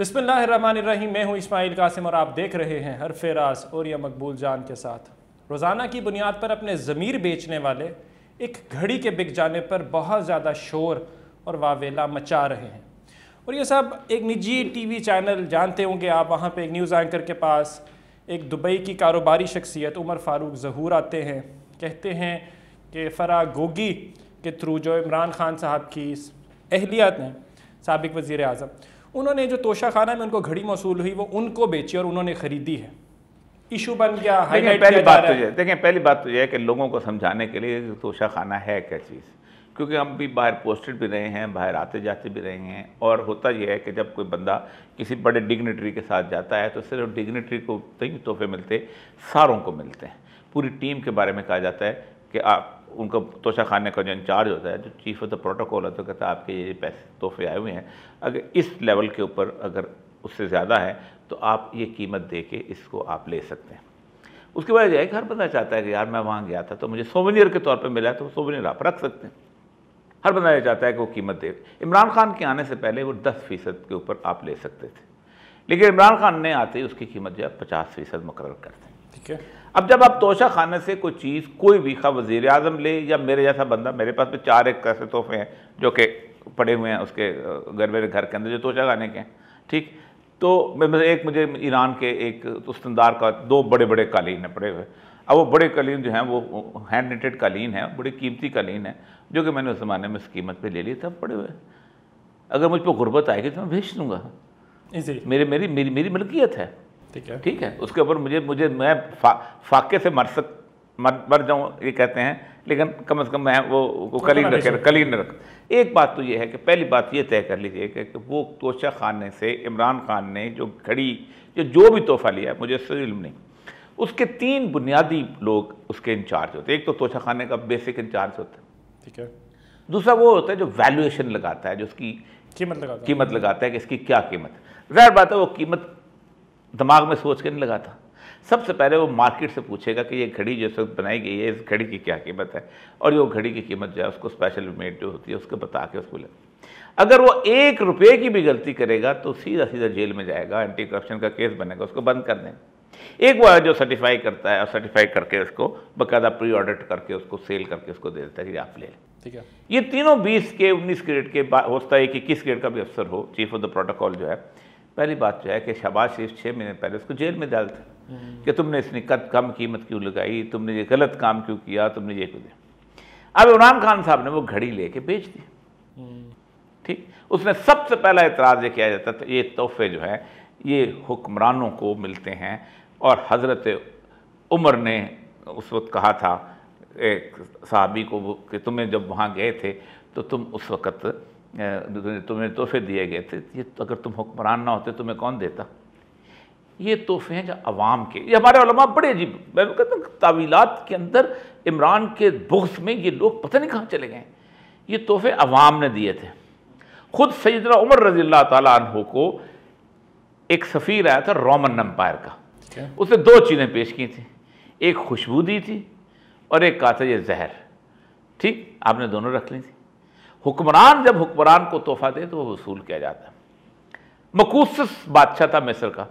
बसमीम मैं हूँ इस्माइल कासिम और आप देख रहे हैं हर फेराज और या मकबूल जान के साथ रोज़ाना की बुनियाद पर अपने ज़मीर बेचने वाले एक घड़ी के बिक जाने पर बहुत ज़्यादा शोर और वावेला मचा रहे हैं और ये सब एक निजी टीवी चैनल जानते होंगे आप वहाँ पे एक न्यूज़ एंकर के पास एक दुबई की कारोबारी शख्सियत उमर फारूक जहूर आते हैं कहते हैं कि फरा गोगी के थ्रू जो इमरान खान साहब की अहलियात हैं सबक वज़ी अजम उन्होंने जो तोशा खाना में उनको घड़ी मौसू हुई वो उनको बेची और उन्होंने खरीदी है इशू बन गया तो पहली बात तो ये देखें पहली बात तो यह है कि लोगों को समझाने के लिए तोशा खाना है क्या चीज़ क्योंकि हम भी बाहर पोस्टेड भी रहे हैं बाहर आते जाते भी रहे हैं और होता यह है कि जब कोई बंदा किसी बड़े डिग्नेटरी के साथ जाता है तो सिर्फ डिग्नेटरी को नहीं तोहफे मिलते सारों को मिलते हैं पूरी टीम के बारे में कहा जाता है कि आप उनका तोशा खाने का जो इंचार्ज होता है जो चीफ ऑफ द प्रोटोकॉल होता है तो कहता है आपके ये पैसे तोहफे आए हुए हैं अगर इस लेवल के ऊपर अगर उससे ज़्यादा है तो आप ये कीमत दे के इसको आप ले सकते हैं उसके बाद यह है कि हर बंदा चाहता है कि यार मैं वहाँ गया था तो मुझे सोवेनियर के तौर पर मिला तो सोवेनियर आप रख सकते हैं हर बंदा ये चाहता है कि वो कीमत दे इमरान खान के आने से पहले वो दस फ़ीसद के ऊपर आप ले सकते थे लेकिन इमरान खान ने आते ही उसकी कीमत जो है पचास फ़ीसद मुकर कर दें ठीक है अब जब आप तोशा खाना से कोई चीज़ कोई भी खा वज़ी अजम ले या मेरे जैसा बंदा मेरे पास में चार एक ऐसे तोहफे हैं जो कि पड़े हुए हैं उसके घर मेरे घर के अंदर जो तोशा खाने के हैं ठीक तो मैं एक मुझे ईरान के एक उस्तंदार का दो बड़े बड़े कालीन हैं पड़े हुए अब वो बड़े कालीन जो हैं वो हैंड नेटेड कालीन है बड़ी कीमती कालीन है जो कि मैंने उस ज़माने में उस कीमत पर ले ली तब पड़े हुए अगर मुझ पर गुर्बत आएगी तो मैं भेज दूँगा मेरे मेरी मेरी मेरी मलकियत है ठीक है ठीक है उसके ऊपर मुझे मुझे मैं फा, फाके से मर सक मर मर जाऊँ ये कहते हैं लेकिन कम से कम मैं वो, वो कलीन रखे कलीन रख एक बात तो ये है कि पहली बात ये तय कर लीजिए कि, कि वो तोशा खान से इमरान खान ने जो घड़ी जो जो भी तोहफा लिया मुझे उससे इल्म नहीं उसके तीन बुनियादी लोग उसके इंचार्ज होते एक तो तोशा खाने का बेसिक इंचार्ज होता है ठीक है दूसरा वो होता है जो वैल्यूएशन लगाता है जो उसकी कीमत लगाता है कीमत लगाता है कि इसकी क्या कीमत जहर बात है वो कीमत दिमाग में सोच के नहीं लगा था सबसे पहले वो मार्केट से पूछेगा कि ये घड़ी जो इस बनाई गई है इस घड़ी की क्या कीमत है और ये घड़ी की कीमत जो है उसको स्पेशल मेड जो होती है उसको बता के उसको ले अगर वो एक रुपये की भी गलती करेगा तो सीधा सीधा जेल में जाएगा एंटी करप्शन का केस बनेगा उसको बंद कर दें एक वो है जो सर्टिफाई करता है और सर्टिफाई करके उसको बाकायदा प्री ऑर्डर करके उसको सेल करके उसको दे देता है कि आप ले लें ठीक है ये तीनों बीस के उन्नीस ग्रेड के हो सकता है कि किस ग्रेड का भी अफसर हो चीफ ऑफ द प्रोटोकॉल जो है पहली बात जो तो है कि शबाज शरीफ छः महीने पहले उसको जेल में डाल था हम्म। कि तुमने इसने कद कम कीमत क्यों लगाई तुमने ये गलत काम क्यों किया तुमने ये क्यों दिया अब इमरान खान साहब ने वो घड़ी लेके बेच दी हम्म। ठीक उसमें सबसे पहला एतराज़ ये किया जाता था ये तोहफे जो है ये हुक्मरानों को मिलते हैं और हज़रत उमर ने उस वक्त कहा था एक साहबी को कि तुम्हें जब वहाँ गए थे तो तुम उस वक्त तो तुम्हें तोहफे दिए गए थे ये तो अगर तुम हुक्मरान ना होते तुम्हें कौन देता ये तोहफे हैं जो अवाम के ये हमारे उलमा बड़े अजीब मैं कहता हूँ तावीलात के अंदर इमरान के बुख्स में ये लोग पता नहीं कहाँ चले गए ये तोहफे अवाम ने दिए थे खुद सैदना उमर रजी तु को एक सफ़ीर आया था रोमन अम्पायर का उसने दो चीज़ें पेश की थी एक खुशबू दी थी और एक कहा था ये जहर ठीक आपने दोनों रख ली थी हुक्मरान जब हुक्मरान को तोहफा दे तो वह वसूल किया जाता है मकूस बादशाह था मिस्र का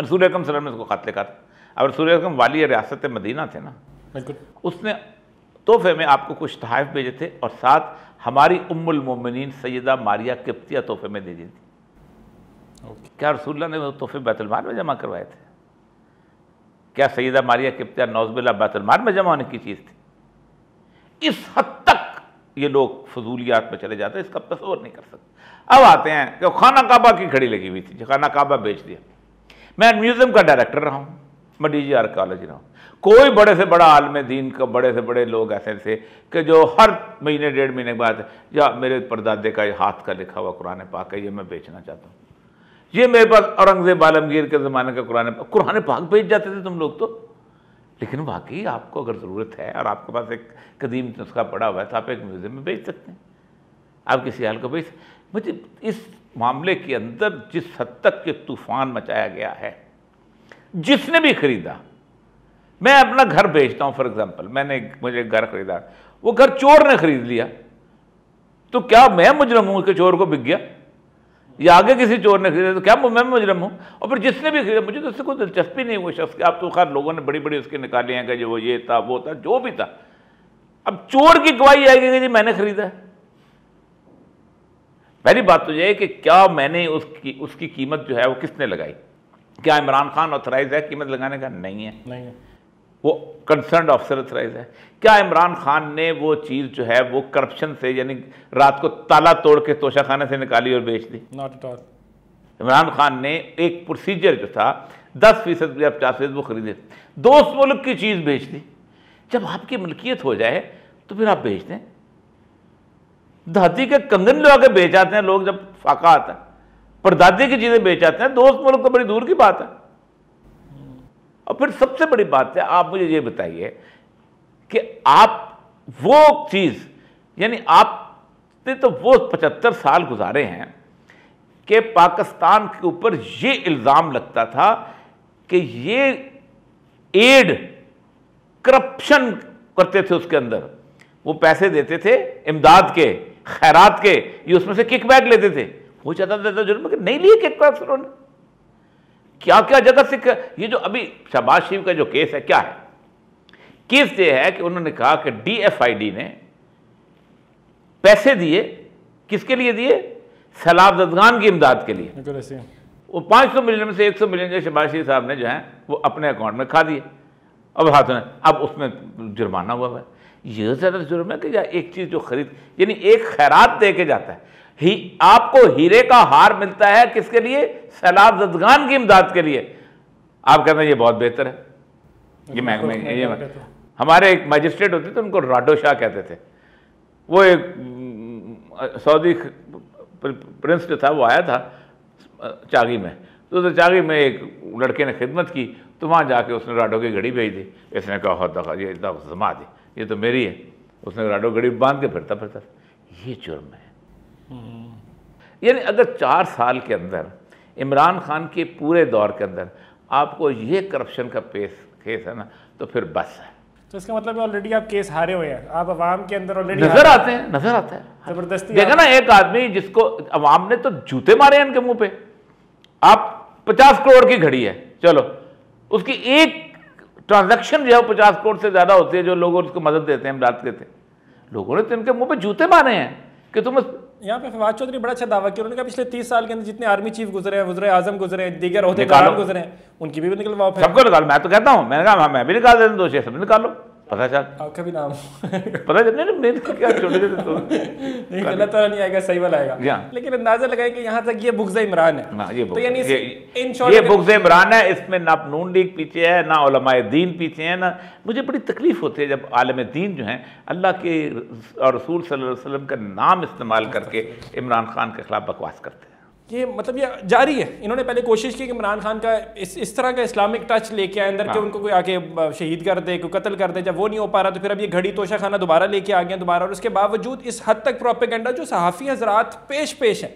रसूल अकम सलम ने उसको ख़त लिखा था अब रसूल अकम वाली रियासत मदीना थे ना उसने तोहफे में आपको कुछ तहफ़ भेजे थे और साथ हमारी उम्मोमिन सैदा मारिया किप्तिया तोहफे में दे दी थी क्या रसुल्ला ने वो तोहफे बैतलमार में जमा करवाए थे क्या सैदा मारिया किप्तिया नौजबिल्ला बैतलमार में जमा होने की चीज़ थी इस हद ये लोग फजूलियात में चले जाते हैं इसका तस्वर नहीं कर सकते अब आते हैं कि खाना काबा की खड़ी लगी हुई थी खाना काबा बेच दिया मैं म्यूज़ियम का डायरेक्टर रहा हूँ मैं डी जी आर्कोलॉजी रहा हूँ कोई बड़े से बड़ा आलम दीन का बड़े से बड़े लोग ऐसे ऐसे कि जो हर महीने डेढ़ महीने के बाद या मेरे परदादे का हाथ का लिखा हुआ कुरान पाक है ये मैं बेचना चाहता हूँ ये मेरे पास औरंगज़ेब आलमगीर के ज़माने का कुरान पाक कुरान पाक बेच जाते थे तुम लोग तो लेकिन वाकई आपको अगर ज़रूरत है और आपके पास एक कदीम नुस्खा पड़ा हुआ है तो आप एक म्यूज़ियम में बेच सकते हैं आप किसी हाल को बेच मुझे इस मामले के अंदर जिस हद तक के तूफान मचाया गया है जिसने भी खरीदा मैं अपना घर बेचता हूँ फॉर एग्जाम्पल मैंने मुझे घर खरीदा वो घर चोर ने खरीद लिया तो क्या मैं मुजरम हूँ उसके चोर को बिक गया या आगे किसी चोर ने खरीदा तो क्या मैं मुजरम हूँ और फिर जिसने भी खरीदा मुझे तो उससे कोई दिलचस्पी नहीं वो शख्स आप तो खैर लोगों ने बड़ी बड़ी उसके निकाले हैं कि वो ये था वो था जो भी था अब चोर की गवाही आएगी कि जी मैंने खरीदा पहली बात तो यह है कि क्या मैंने उसकी उसकी कीमत जो है वो किसने लगाई क्या इमरान खान ऑथराइज है कीमत लगाने का नहीं है नहीं है वो कंसर्न ऑफिसर ऑथराइज है क्या इमरान खान ने वो चीज़ जो है वो करप्शन से यानी रात को ताला तोड़ के तोशाखाने से निकाली और बेच दी not at all Imran Khan ने एक प्रोसीजर जो था दस फीसद या पचास फीसद वो खरीदे दोस्त मुल्क की चीज़ बेच दी जब आपकी मलकियत हो जाए तो फिर आप बेच दें धाती के कंगन जो आके बेच आते हैं लोग जब फाका आता है पर दादी की चीज़ें बेच आते हैं दोस्त मुल्क तो बड़ी दूर की बात है और फिर सबसे बड़ी बात है आप मुझे ये बताइए कि आप वो चीज़ यानी आपने तो वो पचहत्तर साल गुजारे हैं कि पाकिस्तान के ऊपर ये इल्ज़ाम लगता था कि ये एड करप्शन करते थे उसके अंदर वो पैसे देते थे इमदाद के खैरात के ये उसमें से किकबैक लेते थे वो ज़्यादा था जुर्म नहीं लिए किकबैक उन्होंने क्या क्या जगह से कर, ये जो अभी शहबाज शरीफ का जो केस है क्या है केस ये है कि उन्होंने कहा कि डीएफआईडी ने पैसे दिए किसके लिए दिए सैलाब जदगान की इमदाद के लिए वो पाँच सौ मिलियन में से एक सौ मिलियन जो शहबाज शरीफ साहब ने जो है वो अपने अकाउंट में खा दिए अब हाथ में अब उसमें जुर्माना हुआ हुआ है यह ज़्यादा जुर्म है कि एक चीज़ जो खरीद यानी एक खैरात दे के जाता है ही आपको हीरे का हार मिलता है किसके लिए सैलाब जदगान की इमदाद के लिए आप कहते हैं ये बहुत बेहतर है ये मैं मैं, ये, मैं। हमारे एक मजिस्ट्रेट होते थे उनको राडो शाह कहते थे वो एक सऊदी प्रिंस जो था वो आया था चागी में तो, तो चागी में एक लड़के ने खिदमत की तो वहाँ जाके उसने राडो की घड़ी भेज दी इसने कहा दखा ये जमा दी ये तो मेरी है उसने राडो घड़ी बांध के फिरता फिरता ये चुर्म है हम्म। यानी अगर चार साल के अंदर इमरान खान के पूरे दौर के अंदर आपको ये करप्शन का पेस केस है ना तो फिर बस है तो इसका मतलब ऑलरेडी आप केस हारे हुए हैं आप अवाम के अंदर ऑलरेडी नजर आते हैं नजर आता है जबरदस्ती देखा ना एक आदमी जिसको अवाम ने तो जूते मारे हैं इनके मुंह पे आप पचास करोड़ की घड़ी है चलो उसकी एक ट्रांजेक्शन जो है पचास करोड़ से ज़्यादा होती है जो लोग उसको मदद देते हैं हम देते हैं लोगों ने तो इनके मुंह पे जूते मारे हैं कि तुम यहाँ पे फवाद चौधरी बड़ा अच्छा दावा किया उन्होंने कहा पिछले तीस साल के अंदर जितने आर्मी चीफ गुजरे हैं गुजरे आजम गुजरे हैं दीगर गुजरे हैं उनकी भी निकलवाओ सबको निकालो मैं तो कहता हूँ मैंने कहा मैं भी निकाल देता हूँ दो शेर सब निकालो पता चल आपका हाँ, भी नाम पता चल नहीं मैं तो क्या छोटे छोटे तो नहीं गलत वाला नहीं आएगा सही वाला आएगा लेकिन अंदाजा लगाए कि यहाँ तक ये बुक्स इमरान है ना हाँ, ये तो यानी इन शॉर्ट ये बुक्स इमरान है इसमें ना नून लीग पीछे है ना उलमाए दीन पीछे है ना मुझे बड़ी तकलीफ होती है जब आलम दीन जो है अल्लाह के और रसूल सल्लल्लाहु अलैहि वसल्लम का नाम इस्तेमाल हाँ, करके इमरान खान के खिलाफ बकवास करते हैं ये मतलब ये जारी है इन्होंने पहले कोशिश की कि इमरान खान का इस इस तरह का इस्लामिक टच लेके आए अंदर हाँ। कि उनको कोई आके शहीद कर दे कोई कत्ल कर दे जब वो नहीं हो पा रहा तो फिर अब ये घड़ी तोशा खाना दोबारा लेके आ गया दोबारा और उसके बावजूद इस हद तक प्रोपेगेंडा जो सहाफ़ी हजरात पेश पेश है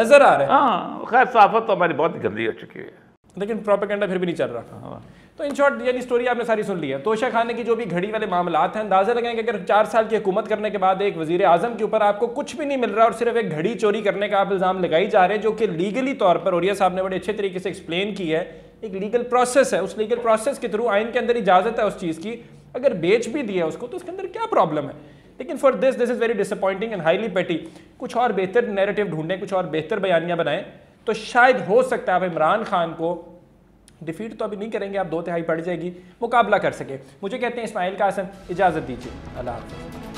नज़र आ रहे हैं हाँ खैर सहाफत तो हमारी बहुत गंदी हो चुकी है लेकिन प्रोपेगेंडा फिर भी नहीं चल रहा था हाँ। तो इन शॉर्ट यानी स्टोरी आपने सारी सुन ली है तोशा खाने की जो भी घड़ी वाले मामला हैं अंदाजा लगाएं कि अगर चार साल की हुकूमत करने के बाद एक वजीर आजम के ऊपर आपको कुछ भी नहीं मिल रहा और सिर्फ एक घड़ी चोरी करने का आप इल्ज़ाम लगाई जा रहे हैं जो कि लीगली तौर पर और साहब ने बड़े अच्छे तरीके से एक्सप्लेन की है एक लीगल प्रोसेस है उस लीगल प्रोसेस के थ्रू आइन के अंदर इजाज़त है उस चीज़ की अगर बेच भी दिया उसको तो उसके अंदर क्या प्रॉब्लम है लेकिन for this this is very disappointing and highly petty कुछ और बेहतर नेरेटिव ढूंढें कुछ और बेहतर बयानियां बनाएं तो शायद हो सकता है अब इमरान खान को डिफीट तो अभी नहीं करेंगे आप दो तिहाई पड़ जाएगी मुकाबला कर सके मुझे कहते हैं इसमाइल आसन इजाज़त दीजिए अल्लाह हाफ़